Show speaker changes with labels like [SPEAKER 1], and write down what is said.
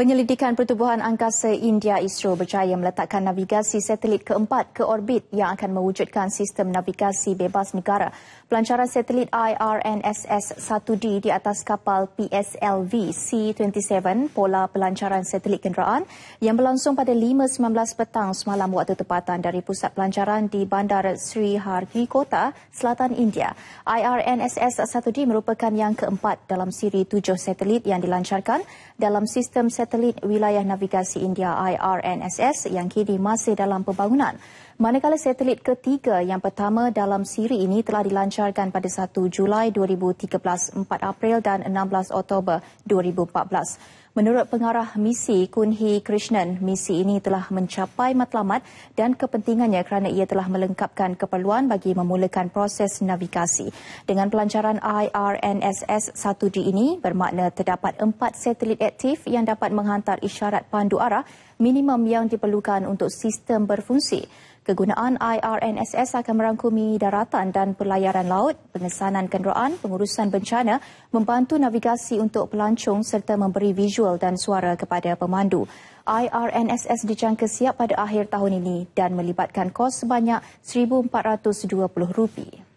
[SPEAKER 1] Penyelidikan Pertubuhan Angkasa India ISRO berjaya meletakkan navigasi satelit keempat ke orbit yang akan mewujudkan sistem navigasi bebas negara. Pelancaran satelit IRNSS-1D di atas kapal PSLV C-27 pola pelancaran satelit kenderaan yang berlangsung pada 5.19 petang semalam waktu tempatan dari pusat pelancaran di Bandar Sri Harikota, Selatan India. IRNSS-1D merupakan yang keempat dalam siri tujuh satelit yang dilancarkan dalam sistem satelit satelit wilayah navigasi India IRNSS yang kini masih dalam pembangunan. Manakala satelit ketiga yang pertama dalam siri ini telah dilancarkan pada 1 Julai 2013, 4 April dan 16 Oktober 2014. Menurut pengarah misi Kunhi Krishnan, misi ini telah mencapai matlamat dan kepentingannya kerana ia telah melengkapkan keperluan bagi memulakan proses navigasi. Dengan pelancaran IRNSS 1 D ini bermakna terdapat empat satelit aktif yang dapat dapat menghantar isyarat pandu arah minimum yang diperlukan untuk sistem berfungsi. Kegunaan IRNSS akan merangkumi daratan dan pelayaran laut, pengesanan kenderaan, pengurusan bencana, membantu navigasi untuk pelancong serta memberi visual dan suara kepada pemandu. IRNSS dijangka siap pada akhir tahun ini dan melibatkan kos sebanyak RM1,420.